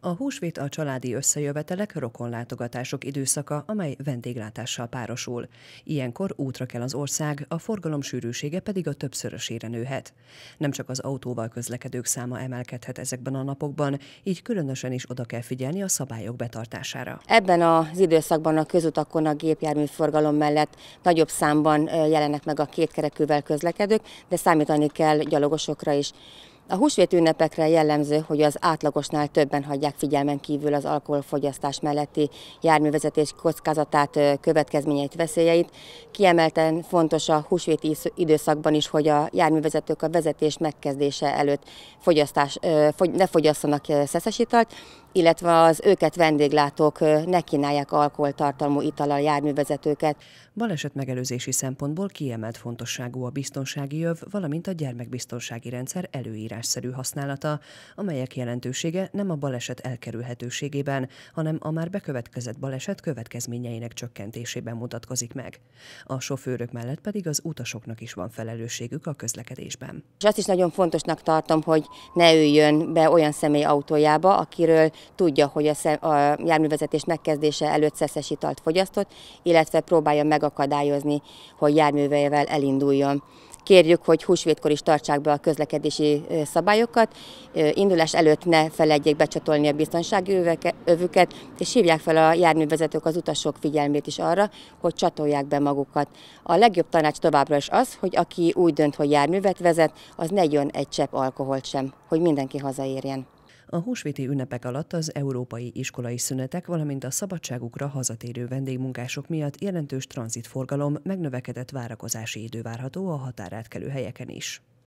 A húsvét a családi összejövetelek, rokonlátogatások időszaka, amely vendéglátással párosul. Ilyenkor útra kell az ország, a forgalom sűrűsége pedig a többszörösére nőhet. Nem csak az autóval közlekedők száma emelkedhet ezekben a napokban, így különösen is oda kell figyelni a szabályok betartására. Ebben az időszakban a közutakon a forgalom mellett nagyobb számban jelennek meg a kétkerekűvel közlekedők, de számítani kell gyalogosokra is. A húsvét ünnepekre jellemző, hogy az átlagosnál többen hagyják figyelmen kívül az alkoholfogyasztás melletti járművezetés kockázatát, következményeit, veszélyeit. Kiemelten fontos a húsvéti időszakban is, hogy a járművezetők a vezetés megkezdése előtt fogyasztás, ne fogyasszanak szeszes italt, illetve az őket vendéglátók ne kínálják alkoholtartalmú italal járművezetőket. Baleset megelőzési szempontból kiemelt fontosságú a biztonsági jöv, valamint a gyermekbiztonsági rendszer előírásszerű használata, amelyek jelentősége nem a baleset elkerülhetőségében, hanem a már bekövetkezett baleset következményeinek csökkentésében mutatkozik meg. A sofőrök mellett pedig az utasoknak is van felelősségük a közlekedésben. És azt is nagyon fontosnak tartom, hogy ne üljön be olyan személy autójába, akiről tudja, hogy a, a járművezetés megkezdése előtt szeszes italt fogyasztott, illetve próbálja megakadályozni, hogy járművejével elinduljon. Kérjük, hogy húsvétkor is tartsák be a közlekedési szabályokat, indulás előtt ne feledjék becsatolni a biztonsági övüket, és hívják fel a járművezetők az utasok figyelmét is arra, hogy csatolják be magukat. A legjobb tanács továbbra is az, hogy aki úgy dönt, hogy járművet vezet, az ne jön egy csepp alkoholt sem, hogy mindenki hazaérjen. A húsvéti ünnepek alatt az európai iskolai szünetek, valamint a szabadságukra hazatérő vendégmunkások miatt jelentős tranzitforgalom megnövekedett várakozási idő várható a határátkelő helyeken is.